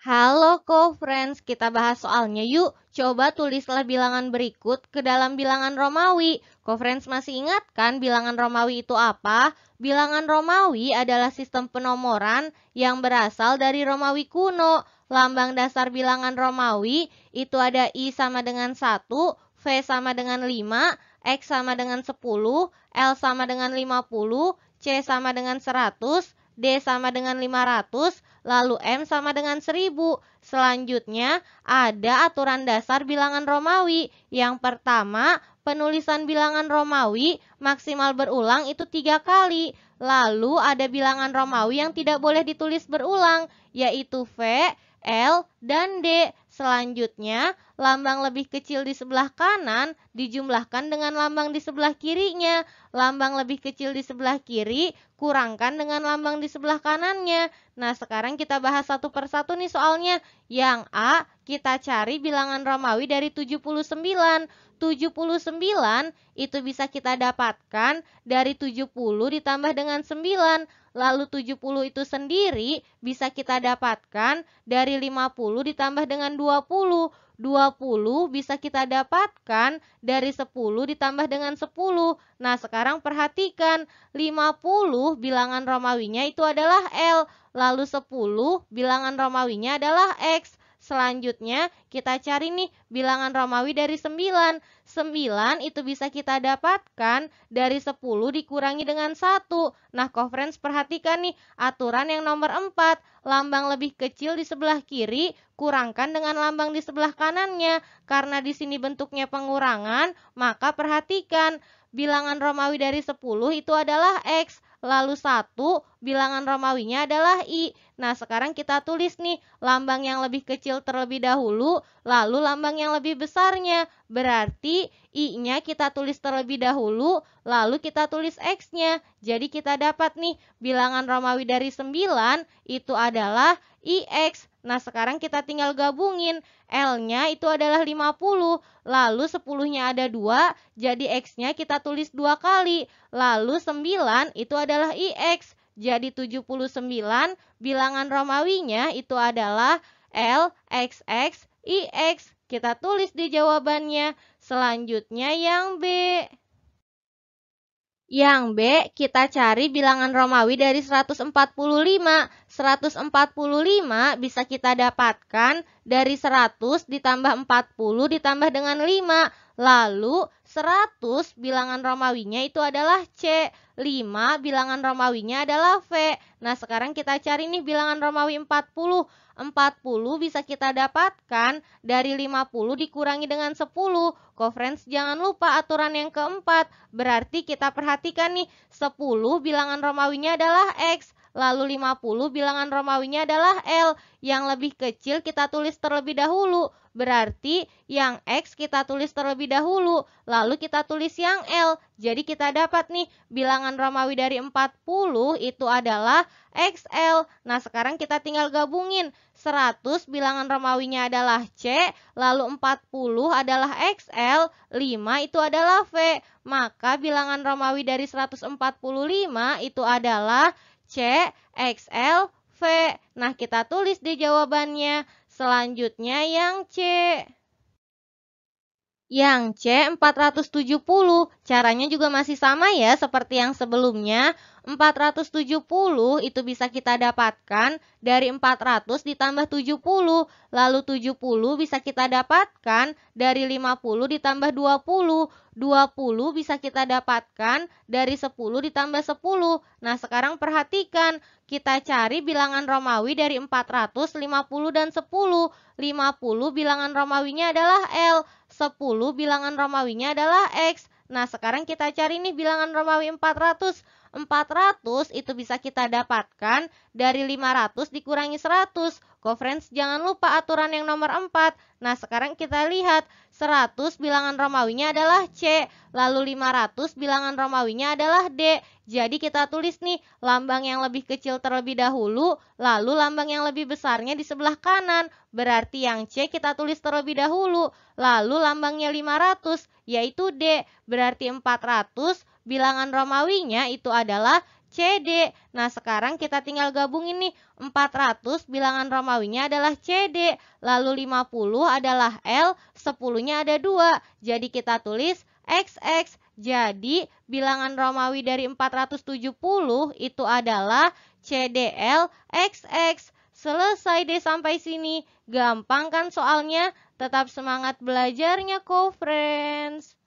Halo co-friends, kita bahas soalnya yuk. Coba tulislah bilangan berikut ke dalam bilangan Romawi. Co-friends masih ingat kan bilangan Romawi itu apa? Bilangan Romawi adalah sistem penomoran yang berasal dari Romawi kuno. Lambang dasar bilangan Romawi itu ada I sama dengan 1, V sama dengan 5, X sama dengan 10, L sama dengan 50, C sama dengan 100, D sama dengan 500, lalu M sama dengan 1000. Selanjutnya, ada aturan dasar bilangan Romawi. Yang pertama, penulisan bilangan Romawi maksimal berulang itu tiga kali. Lalu ada bilangan Romawi yang tidak boleh ditulis berulang, yaitu V, L, dan D. Selanjutnya, lambang lebih kecil di sebelah kanan dijumlahkan dengan lambang di sebelah kirinya. Lambang lebih kecil di sebelah kiri kurangkan dengan lambang di sebelah kanannya. Nah, sekarang kita bahas satu persatu nih soalnya. Yang A, kita cari bilangan Romawi dari 79. 79 itu bisa kita dapatkan dari 70 ditambah dengan 9. Lalu 70 itu sendiri bisa kita dapatkan dari 50 ditambah dengan 20. 20 bisa kita dapatkan dari 10 ditambah dengan 10. Nah, sekarang perhatikan 50 bilangan Romawinya itu adalah L, lalu 10 bilangan Romawinya adalah X. Selanjutnya kita cari nih bilangan Romawi dari 9. 9 itu bisa kita dapatkan dari 10 dikurangi dengan 1. Nah, conference perhatikan nih aturan yang nomor 4. Lambang lebih kecil di sebelah kiri kurangkan dengan lambang di sebelah kanannya. Karena di sini bentuknya pengurangan, maka perhatikan bilangan Romawi dari 10 itu adalah X. Lalu 1, bilangan Romawinya adalah I. Nah, sekarang kita tulis nih lambang yang lebih kecil terlebih dahulu, lalu lambang yang lebih besarnya. Berarti I-nya kita tulis terlebih dahulu, lalu kita tulis X-nya. Jadi kita dapat nih bilangan Romawi dari 9 itu adalah IX. Nah, sekarang kita tinggal gabungin. L-nya itu adalah 50, lalu 10-nya ada 2, jadi X-nya kita tulis 2 kali. Lalu 9 itu adalah IX. Jadi 79 bilangan Romawinya itu adalah L, X, X, I, X. Kita tulis di jawabannya. Selanjutnya yang B. Yang B, kita cari bilangan Romawi dari 145. 145 bisa kita dapatkan dari 100 ditambah 40 ditambah dengan 5. Lalu 100 bilangan Romawinya itu adalah C. 5 bilangan Romawinya adalah V. Nah, sekarang kita cari nih bilangan Romawi 40. 40 bisa kita dapatkan dari 50 dikurangi dengan 10. Kofrens jangan lupa aturan yang keempat. Berarti kita perhatikan nih 10 bilangan Romawinya adalah X. Lalu 50 bilangan Romawinya adalah L. Yang lebih kecil kita tulis terlebih dahulu. Berarti yang X kita tulis terlebih dahulu, lalu kita tulis yang L. Jadi kita dapat nih bilangan Romawi dari 40 itu adalah XL. Nah sekarang kita tinggal gabungin 100 bilangan Romawinya adalah C, lalu 40 adalah XL, 5 itu adalah V. Maka bilangan Romawi dari 145 itu adalah C, XL, V. Nah kita tulis di jawabannya Selanjutnya yang C. Yang C470 caranya juga masih sama ya seperti yang sebelumnya. 470 itu bisa kita dapatkan dari 400 ditambah 70. Lalu 70 bisa kita dapatkan dari 50 ditambah 20. 20 bisa kita dapatkan dari 10 ditambah 10. Nah sekarang perhatikan kita cari bilangan Romawi dari 450 dan 10. 50 bilangan Romawinya adalah L. 10 bilangan Romawinya adalah X. Nah, sekarang kita cari nih bilangan Romawi 400. 400 itu bisa kita dapatkan dari 500 dikurangi 100. friends jangan lupa aturan yang nomor 4. Nah, sekarang kita lihat 100 bilangan Romawinya adalah C, lalu 500 bilangan Romawinya adalah D. Jadi kita tulis nih lambang yang lebih kecil terlebih dahulu, lalu lambang yang lebih besarnya di sebelah kanan. Berarti yang C kita tulis terlebih dahulu, lalu lambangnya 500 yaitu D. Berarti 400 Bilangan Romawinya itu adalah CD. Nah, sekarang kita tinggal gabungin nih. 400 bilangan Romawinya adalah CD. Lalu 50 adalah L, 10-nya ada 2. Jadi kita tulis XX. Jadi, bilangan Romawi dari 470 itu adalah CDL XX. Selesai deh sampai sini. Gampang kan soalnya? Tetap semangat belajarnya, co-friends.